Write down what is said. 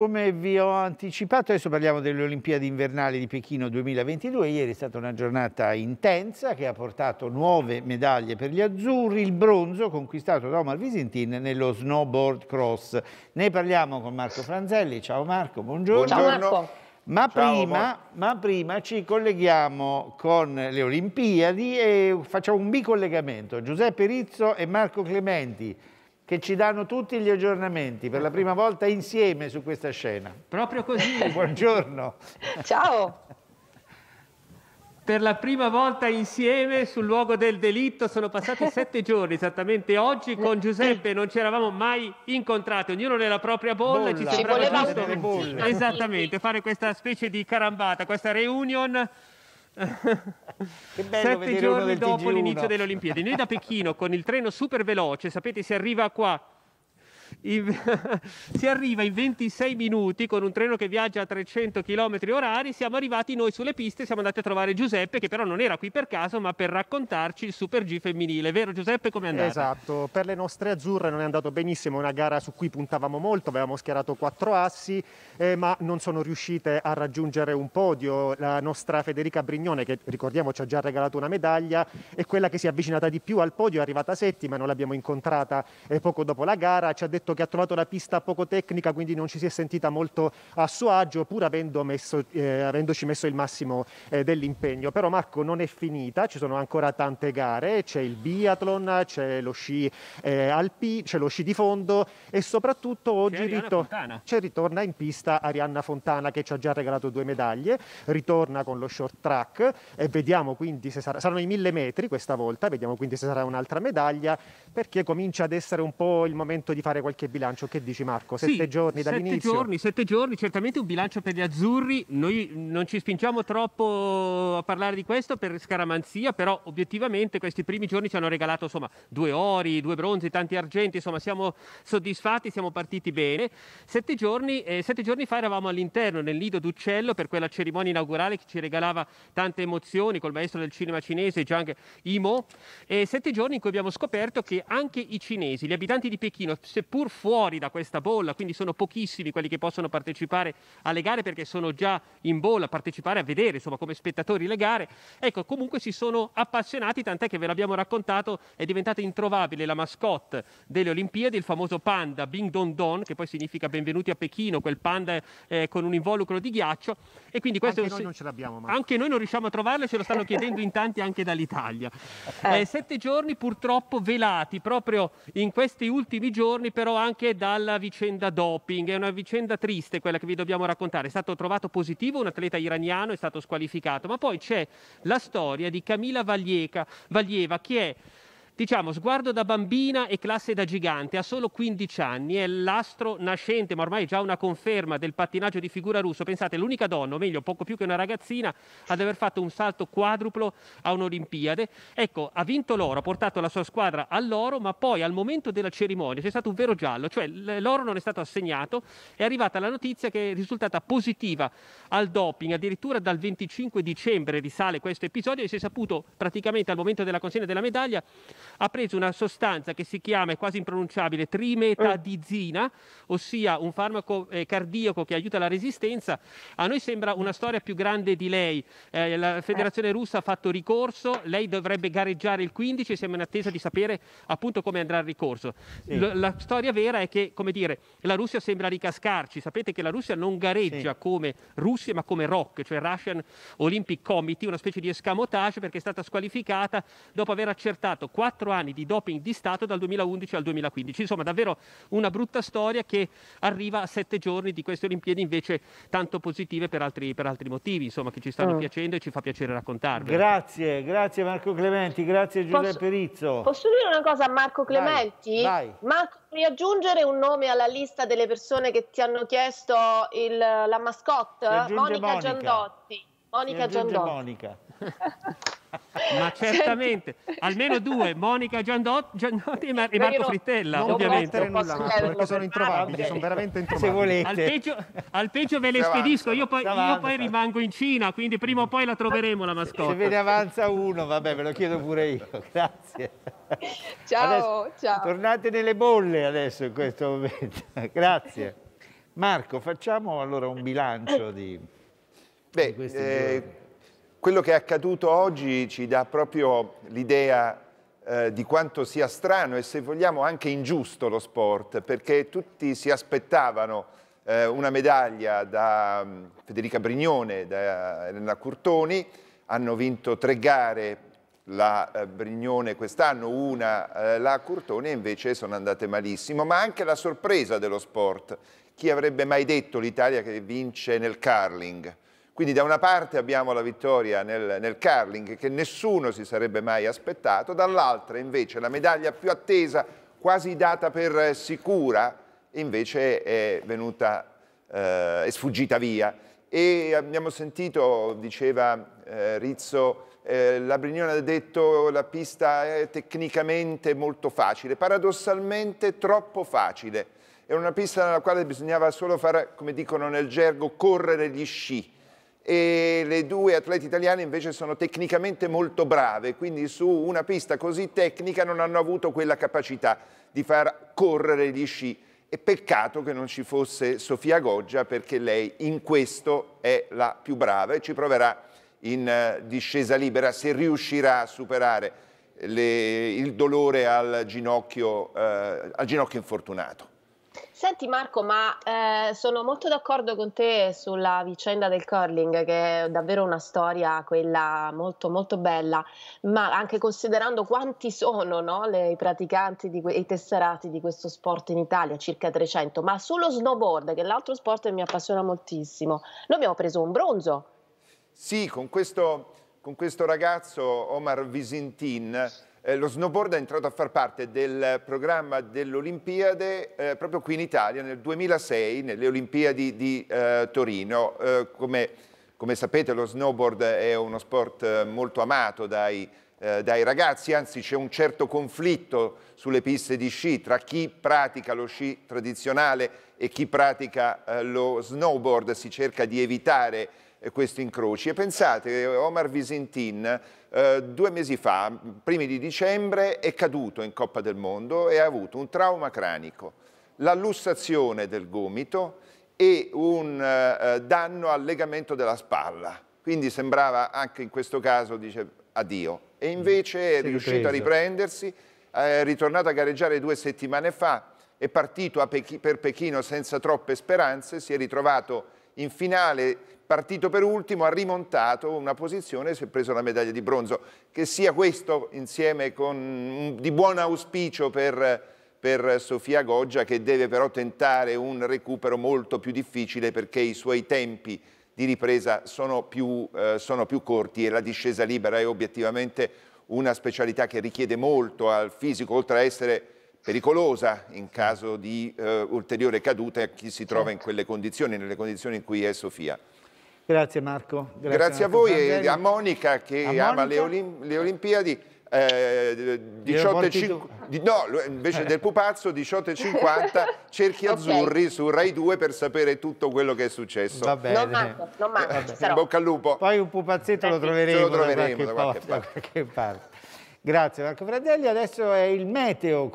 Come vi ho anticipato, adesso parliamo delle Olimpiadi invernali di Pechino 2022. Ieri è stata una giornata intensa che ha portato nuove medaglie per gli azzurri, il bronzo conquistato da Omar Visintin nello snowboard cross. Ne parliamo con Marco Franzelli. Ciao Marco, buongiorno. Ciao Marco. Ma, Ciao, prima, ma prima ci colleghiamo con le Olimpiadi e facciamo un bicollegamento. Giuseppe Rizzo e Marco Clementi che ci danno tutti gli aggiornamenti per la prima volta insieme su questa scena. Proprio così. Buongiorno. Ciao. Per la prima volta insieme sul luogo del delitto sono passati sette giorni, esattamente oggi con Giuseppe non ci eravamo mai incontrati, ognuno nella propria bolla, bolla. ci sembrava ci giusto esattamente, fare questa specie di carambata, questa reunion che bello Sette giorni dopo l'inizio delle Olimpiadi. Noi da Pechino con il treno super veloce, sapete, si arriva qua in, si arriva in 26 minuti con un treno che viaggia a 300 km orari, siamo arrivati noi sulle piste, siamo andati a trovare Giuseppe che però non era qui per caso ma per raccontarci il Super G femminile, vero Giuseppe come è andato? Esatto, per le nostre azzurre non è andato benissimo, è una gara su cui puntavamo molto, avevamo schierato quattro assi eh, ma non sono riuscite a raggiungere un podio, la nostra Federica Brignone che ricordiamo ci ha già regalato una medaglia è quella che si è avvicinata di più al podio, è arrivata settima, non l'abbiamo incontrata eh, poco dopo la gara, ci ha detto fatto certo che ha trovato la pista poco tecnica, quindi non ci si è sentita molto a suo agio, pur avendo messo, eh, avendoci messo il massimo eh, dell'impegno. Però Marco non è finita, ci sono ancora tante gare, c'è il biathlon, c'è lo sci eh, alpi, c'è lo sci di fondo e soprattutto oggi ritor- ritorna in pista Arianna Fontana che ci ha già regalato due medaglie, ritorna con lo short track e vediamo quindi se sarà, saranno i mille metri questa volta, vediamo quindi se sarà un'altra medaglia perché comincia ad essere un po' il momento di fare qualche qualche bilancio, che dici Marco? Sette sì, giorni dall'inizio? Sette giorni, sette giorni, certamente un bilancio per gli azzurri, noi non ci spingiamo troppo a parlare di questo per scaramanzia, però obiettivamente questi primi giorni ci hanno regalato insomma, due ori, due bronzi, tanti argenti, insomma siamo soddisfatti, siamo partiti bene. Sette giorni, eh, sette giorni fa eravamo all'interno, nel Nido d'Uccello, per quella cerimonia inaugurale che ci regalava tante emozioni col maestro del cinema cinese Zhang Imo. e sette giorni in cui abbiamo scoperto che anche i cinesi, gli abitanti di Pechino, seppur pur fuori da questa bolla, quindi sono pochissimi quelli che possono partecipare alle gare perché sono già in bolla, partecipare a vedere insomma come spettatori le gare, ecco comunque si sono appassionati, tant'è che ve l'abbiamo raccontato, è diventata introvabile la mascotte delle Olimpiadi, il famoso panda Bing Dong Don, che poi significa benvenuti a Pechino, quel panda eh, con un involucro di ghiaccio. E quindi questo anche noi non ce l'abbiamo mai. Anche noi non riusciamo a trovarlo, ce lo stanno chiedendo in tanti anche dall'Italia. Eh. eh, sette giorni purtroppo velati, proprio in questi ultimi giorni però anche dalla vicenda doping, è una vicenda triste quella che vi dobbiamo raccontare. È stato trovato positivo un atleta iraniano, è stato squalificato, ma poi c'è la storia di Camila Valieva, che è Diciamo, sguardo da bambina e classe da gigante, ha solo 15 anni, è l'astro nascente, ma ormai è già una conferma del pattinaggio di figura russo. Pensate, l'unica donna, o meglio, poco più che una ragazzina, ad aver fatto un salto quadruplo a un'Olimpiade. Ecco, ha vinto l'oro, ha portato la sua squadra all'oro, ma poi al momento della cerimonia c'è stato un vero giallo, cioè l'oro non è stato assegnato, è arrivata la notizia che è risultata positiva al doping, addirittura dal 25 dicembre risale questo episodio e si è saputo praticamente al momento della consegna della medaglia ha preso una sostanza che si chiama, è quasi impronunciabile, trimetadizina, eh. ossia un farmaco eh, cardiaco che aiuta la resistenza. A noi sembra una storia più grande di lei. Eh, la Federazione russa ha fatto ricorso, lei dovrebbe gareggiare il 15 e siamo in attesa di sapere appunto come andrà il ricorso. Sì. La, la storia vera è che, come dire, la Russia sembra ricascarci. Sapete che la Russia non gareggia sì. come Russia ma come ROC, cioè Russian Olympic Committee, una specie di escamotage perché è stata squalificata dopo aver accertato quattro quattro anni di doping di Stato dal 2011 al 2015. Insomma, davvero una brutta storia che arriva a sette giorni di queste Olimpiadi invece tanto positive per altri, per altri motivi, insomma, che ci stanno mm. piacendo e ci fa piacere raccontarvi. Grazie, grazie Marco Clementi, grazie Giuseppe posso, Rizzo. Posso dire una cosa a Marco Clementi? Vai, vai. Marco, puoi aggiungere un nome alla lista delle persone che ti hanno chiesto il, la mascotte? Monica, Monica Giandotti. Monica Giandotti. Monica. Ma certamente, almeno due, Monica Giandot, Giandotti e, Mar- e Marco Frittella, non ovviamente. Non nulla, Marco, perché sono introvabili, ah, sono veramente introvabili. Se volete. Al peggio, al peggio ve le spedisco, io poi, io poi rimango in Cina, quindi prima o poi la troveremo la mascotte. Se ve ne avanza uno, vabbè, ve lo chiedo pure io, grazie. Ciao, adesso, ciao. Tornate nelle bolle adesso in questo momento, grazie. Marco, facciamo allora un bilancio di, Beh, di questi eh, giorni. Quello che è accaduto oggi ci dà proprio l'idea eh, di quanto sia strano e se vogliamo anche ingiusto lo sport, perché tutti si aspettavano eh, una medaglia da um, Federica Brignone, da Elena Curtoni, hanno vinto tre gare la eh, Brignone quest'anno, una eh, la Curtone, invece sono andate malissimo, ma anche la sorpresa dello sport. Chi avrebbe mai detto l'Italia che vince nel curling? Quindi da una parte abbiamo la vittoria nel, nel curling che nessuno si sarebbe mai aspettato, dall'altra invece la medaglia più attesa, quasi data per sicura, invece è venuta, eh, è sfuggita via. E abbiamo sentito, diceva eh, Rizzo, eh, la Brignone ha detto la pista è tecnicamente molto facile, paradossalmente troppo facile. È una pista nella quale bisognava solo fare, come dicono nel gergo, correre gli sci e le due atlete italiane invece sono tecnicamente molto brave, quindi su una pista così tecnica non hanno avuto quella capacità di far correre gli sci. E peccato che non ci fosse Sofia Goggia perché lei in questo è la più brava e ci proverà in eh, discesa libera se riuscirà a superare le, il dolore al ginocchio, eh, al ginocchio infortunato. Senti Marco, ma eh, sono molto d'accordo con te sulla vicenda del curling, che è davvero una storia quella molto molto bella, ma anche considerando quanti sono no, le, i praticanti e i tesserati di questo sport in Italia, circa 300, ma sullo snowboard, che è l'altro sport che mi appassiona moltissimo, noi abbiamo preso un bronzo. Sì, con questo, con questo ragazzo Omar Visintin eh, lo snowboard è entrato a far parte del programma dell'Olimpiade eh, proprio qui in Italia nel 2006, nelle Olimpiadi di eh, Torino. Eh, come, come, sapete lo snowboard è uno sport eh, molto amato dai, eh, dai ragazzi, anzi c'è un certo conflitto sulle piste di sci tra chi pratica lo sci tradizionale e chi pratica lo snowboard, si cerca di evitare eh, questi incroci. E pensate, Omar Visintin eh, due mesi fa, primi di dicembre, è caduto in Coppa del Mondo e ha avuto un trauma cranico, la del gomito e un eh, eh, danno al legamento della spalla. Quindi sembrava anche in questo caso, dice, addio. E invece è riuscito ripresa. a riprendersi, è ritornato a gareggiare due settimane fa, è partito Pechi, per Pechino senza troppe speranze, si è ritrovato in finale partito per ultimo, ha rimontato una posizione e si è preso la medaglia di bronzo. Che sia questo insieme con, mm, di buon auspicio per per Sofia Goggia che deve però tentare un recupero molto più difficile perché i suoi tempi di ripresa sono più, eh, sono più, corti e la discesa libera è obiettivamente una specialità che richiede molto al fisico oltre a essere pericolosa in caso di eh, ulteriore caduta a chi si trova in certo. quelle condizioni, nelle condizioni in cui è Sofia. Grazie Marco. Grazie, grazie a voi Pangeli. e a Monica che a ama Le, Olim le Olimpiadi. Eh, 18, no, invece del pupazzo 18,50 cerchi okay. azzurri su Rai 2 per sapere tutto quello che è successo. Va bene. Non manco, non manco, eh, sarò. bocca al lupo. Poi un pupazzetto eh, lo troveremo, lo troveremo da, qualche da, qualche parte. Da qualche parte. Grazie Marco Fradelli, adesso è il meteo.